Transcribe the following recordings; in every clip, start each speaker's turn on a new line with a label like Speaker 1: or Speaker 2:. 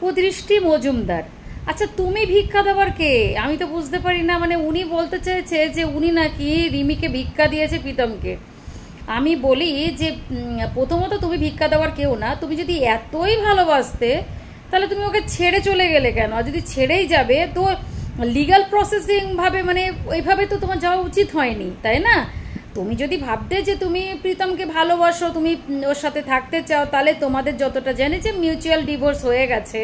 Speaker 1: কুদৃষ্টি মজুমদার আচ্ছা তুমি ভিক্ষা দেওয়ার কে আমি তো বুঝতে পারি না মানে উনি বলতে চেয়েছে যে উনি নাকি রিমিকে ভিক্ষা দিয়েছে প্রীতমকে আমি বলি যে প্রথমত তুমি ভিক্ষা দেওয়ার কেউ না তুমি যদি এতই ভালোবাসতে তাহলে তুমি ওকে ছেড়ে চলে গেলে কেন আর যদি ছেড়েই যাবে তো লিগাল প্রসেসিংভাবে মানে ওইভাবে তো তোমার যাওয়া উচিত হয়নি তাই না তুমি যদি ভাবতে যে তুমি প্রীতমকে ভালোবাসো তুমি ওর সাথে থাকতে চাও তাহলে তোমাদের যতটা জেনেছে মিউচুয়াল ডিভোর্স হয়ে গেছে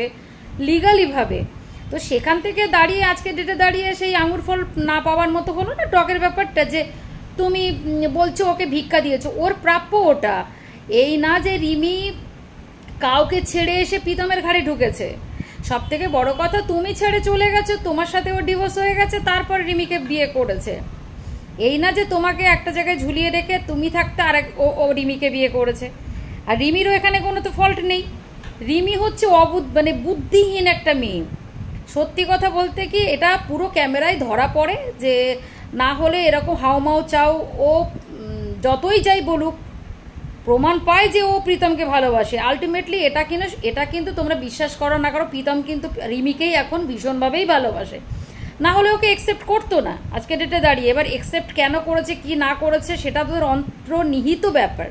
Speaker 1: লিগালিভাবে তো সেখান থেকে দাঁড়িয়ে আজকে ডেটে দাঁড়িয়ে সেই আঙুর ফল না পাওয়ার মতো হলো না টকের ব্যাপারটা যে তুমি বলছো ওকে ভিক্ষা দিয়েছো ওর প্রাপ্য ওটা এই না যে রিমি কাউকে ছেড়ে এসে প্রীতমের ঘাড়ে ঢুকেছে সব থেকে বড় কথা তুমি ছেড়ে চলে গেছো তোমার সাথে ও ডিভোর্স হয়ে গেছে তারপর রিমিকে বিয়ে করেছে এই না যে তোমাকে একটা জায়গায় ঝুলিয়ে রেখে তুমি থাকতে আরেক ও ও রিমিকে বিয়ে করেছে আর রিমিরও এখানে কোনো তো ফল্ট নেই রিমি হচ্ছে অবুদ মানে বুদ্ধিহীন একটা মেয়ে সত্যি কথা বলতে কি এটা পুরো ক্যামেরায় ধরা পড়ে যে না হলে এরকম হাওমাও চাও ও যতই যাই বলুক প্রমাণ পায় যে ও প্রীতমকে ভালোবাসে আলটিমেটলি এটা কিনা এটা কিন্তু তোমরা বিশ্বাস করো না করো প্রীতম কিন্তু রিমিকেই এখন ভীষণভাবেই ভালোবাসে না হলে ওকে একসেপ্ট করতো না আজকে ডেটে দাঁড়িয়ে এবার একসেপ্ট কেন করেছে কি না করেছে সেটা তোদের অন্তর্নিহিত ব্যাপার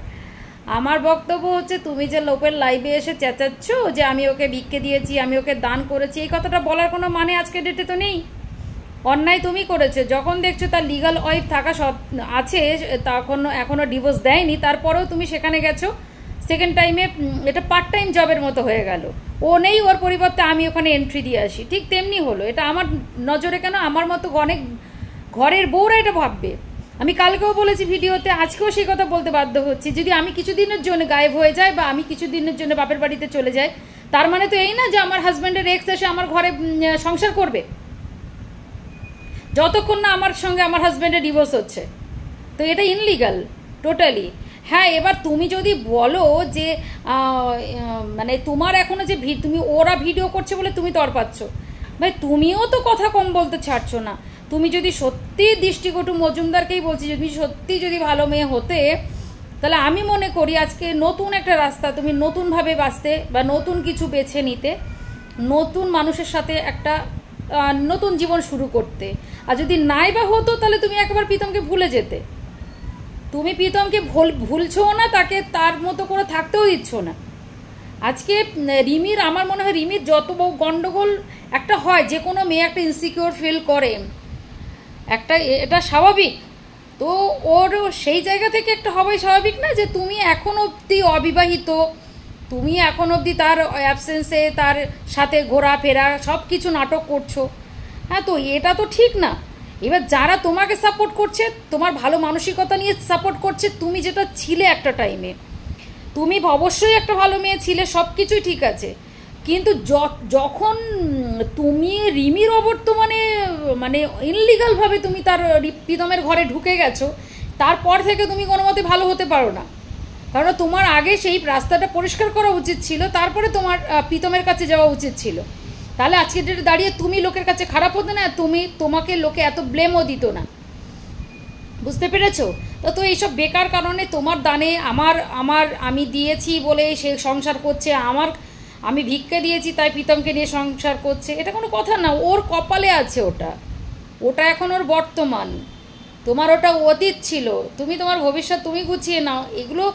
Speaker 1: আমার বক্তব্য হচ্ছে তুমি যে লোকের লাইভে এসে চেঁচাচ্ছ যে আমি ওকে ভিক্ষে দিয়েছি আমি ওকে দান করেছি এই কথাটা বলার কোনো মানে আজকে ডেটে তো নেই অন্যায় তুমি করেছো যখন দেখছো তার লিগাল ওয়াইফ থাকা সব আছে তখন এখনও ডিভোর্স দেয়নি তারপরেও তুমি সেখানে গেছো সেকেন্ড টাইমে এটা পার্ট টাইম জবের মতো হয়ে গেল ও নেই ওর পরিবর্তে আমি ওখানে এন্ট্রি দিয়ে আসি ঠিক তেমনি হলো এটা আমার নজরে কেন আমার মতো অনেক ঘরের বউরা এটা ভাববে আমি কালকেও বলেছি ভিডিওতে আজকেও সেই কথা বলতে বাধ্য হচ্ছি যদি আমি কিছুদিনের জন্য গায়েব হয়ে যায় বা আমি কিছুদিনের জন্য বাপের বাড়িতে চলে যাই তার মানে তো এই না যে আমার হাজব্যান্ডের এক্স এসে আমার ঘরে সংসার করবে যতক্ষণ না আমার সঙ্গে আমার হাজব্যান্ডের ডিভোর্স হচ্ছে তো এটা ইনলিগাল টোটালি হ্যাঁ এবার তুমি যদি বলো যে মানে তোমার এখনও যে তুমি ওরা ভিডিও করছে বলে তুমি তর পাচ্ছ ভাই তুমিও তো কথা কম বলতে ছাড়ছো না তুমি যদি সত্যি দৃষ্টিকটু মজুমদারকেই বলছি যদি সত্যি যদি ভালো মেয়ে হতে তাহলে আমি মনে করি আজকে নতুন একটা রাস্তা তুমি নতুনভাবে বাঁচতে বা নতুন কিছু বেছে নিতে নতুন মানুষের সাথে একটা নতুন জীবন শুরু করতে আর যদি নাই বা হতো তাহলে তুমি একবার প্রীতমকে ভুলে যেতে তুমি প্রীতমকে ভুল ভুলছো না তাকে তার মতো করে থাকতেও দিচ্ছ না আজকে রিমির আমার মনে হয় রিমির যত গণ্ডগোল একটা হয় যে কোনো মেয়ে একটা ইনসিকিউর ফিল করে একটা এটা স্বাভাবিক তো ওর সেই জায়গা থেকে একটা হবে স্বাভাবিক না যে তুমি এখন অবধি অবিবাহিত তুমি এখন অবধি তার অ্যাবসেন্সে তার সাথে ঘোরাফেরা সব কিছু নাটক করছো হ্যাঁ তো এটা তো ঠিক না এবার যারা তোমাকে সাপোর্ট করছে তোমার ভালো মানসিকতা নিয়ে সাপোর্ট করছে তুমি যেটা ছিলে একটা টাইমে তুমি অবশ্যই একটা ভালো মেয়ে ছিলে সব কিছুই ঠিক আছে কিন্তু যখন তুমি রিমির অবর্তমানে মানে ইনলিগালভাবে তুমি তার প্রীতমের ঘরে ঢুকে গেছো তারপর থেকে তুমি কোনো মতে ভালো হতে পারো না কারণ তোমার আগে সেই রাস্তাটা পরিষ্কার করা উচিত ছিল তারপরে তোমার প্রীতমের কাছে যাওয়া উচিত ছিল তাহলে আজকের ডেটে দাঁড়িয়ে তুমি লোকের কাছে খারাপ হতো না তুমি তোমাকে লোকে এত ব্লেমও দিত না বুঝতে পেরেছো তো তো এইসব বেকার কারণে তোমার দানে আমার আমার আমি দিয়েছি বলে সে সংসার করছে আমার আমি ভিক্ষে দিয়েছি তাই প্রীতমকে নিয়ে সংসার করছে এটা কোনো কথা না ওর কপালে আছে ওটা ওটা এখন ওর বর্তমান তোমার ওটা অতীত ছিল তুমি তোমার ভবিষ্যৎ তুমি গুছিয়ে নাও এগুলো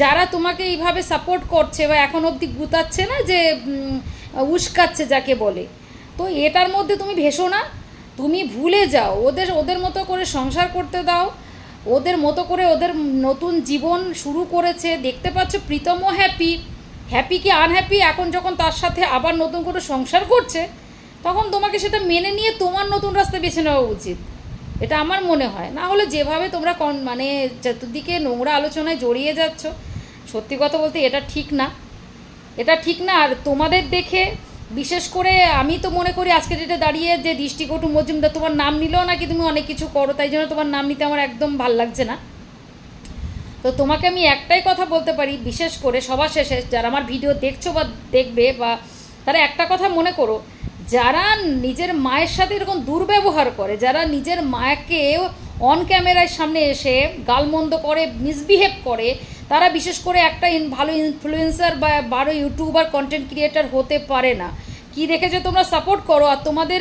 Speaker 1: যারা তোমাকে এইভাবে সাপোর্ট করছে বা এখন অবধি গুতাচ্ছে না যে উস্কাচ্ছে যাকে বলে তো এটার মধ্যে তুমি ভেসো না তুমি ভুলে যাও ওদের ওদের মতো করে সংসার করতে দাও ওদের মতো করে ওদের নতুন জীবন শুরু করেছে দেখতে পাচ্ছ প্রীতমও হ্যাপি হ্যাপি কি আনহ্যাপি এখন যখন তার সাথে আবার নতুন করে সংসার করছে তখন তোমাকে সেটা মেনে নিয়ে তোমার নতুন রাস্তা বেছে নেওয়া উচিত এটা আমার মনে হয় না হলে যেভাবে তোমরা কন মানে চতুর্দিকে নোংরা আলোচনায় জড়িয়ে যাচ্ছ সত্যি কথা বলতে এটা ঠিক না এটা ঠিক না আর তোমাদের দেখে বিশেষ করে আমি তো মনে করি আজকে ডেটে দাঁড়িয়ে যে দৃষ্টিকটু মজুমদার তোমার নাম নিলেও নাকি তুমি অনেক কিছু করো তাই জন্য তোমার নাম নিতে আমার একদম ভাল লাগছে না তো তোমাকে আমি একটাই কথা বলতে পারি বিশেষ করে সবার শেষে যারা আমার ভিডিও দেখছো বা দেখবে বা তারা একটা কথা মনে করো যারা নিজের মায়ের সাথে এরকম দুর্ব্যবহার করে যারা নিজের মায়াকে অন ক্যামেরার সামনে এসে গালমন্দ করে মিসবিহেভ করে তারা বিশেষ করে একটা ভালো ইনফ্লুয়েন্সার বা ভালো ইউটিউবার কন্টেন্ট ক্রিয়েটার হতে পারে না কি দেখে যে তোমরা সাপোর্ট করো আর তোমাদের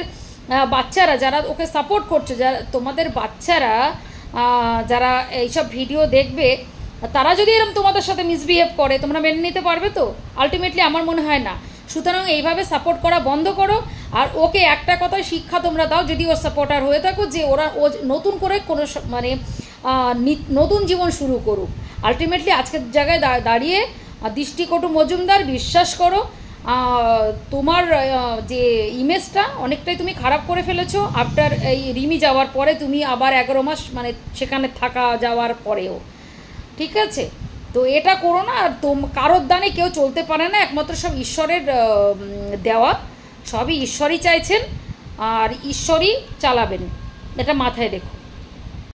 Speaker 1: বাচ্চারা যারা ওকে সাপোর্ট করছো যারা তোমাদের বাচ্চারা যারা এইসব ভিডিও দেখবে তারা যদি এরকম তোমাদের সাথে মিসবিহেভ করে তোমরা মেনে নিতে পারবে তো আলটিমেটলি আমার মনে হয় না সুতরাং এইভাবে সাপোর্ট করা বন্ধ করো আর ওকে একটা কথা শিক্ষা তোমরা দাও যদি ওর সাপোর্টার হয়ে থাকো যে ওরা ও নতুন করে কোনো মানে নতুন জীবন শুরু করুক আলটিমেটলি আজকের জায়গায় দাঁড়িয়ে দৃষ্টিকটু মজুমদার বিশ্বাস করো তোমার যে ইমেজটা অনেকটাই তুমি খারাপ করে ফেলেছো আফটার এই রিমি যাওয়ার পরে তুমি আবার এগারো মাস মানে সেখানে থাকা যাওয়ার পরেও ঠিক আছে তো এটা করো না আর তোম কারোর দানে কেউ চলতে পারে না একমাত্র সব ঈশ্বরের দেওয়া সবই ঈশ্বরই চাইছেন আর ঈশ্বরই চালাবেন এটা মাথায় রেখো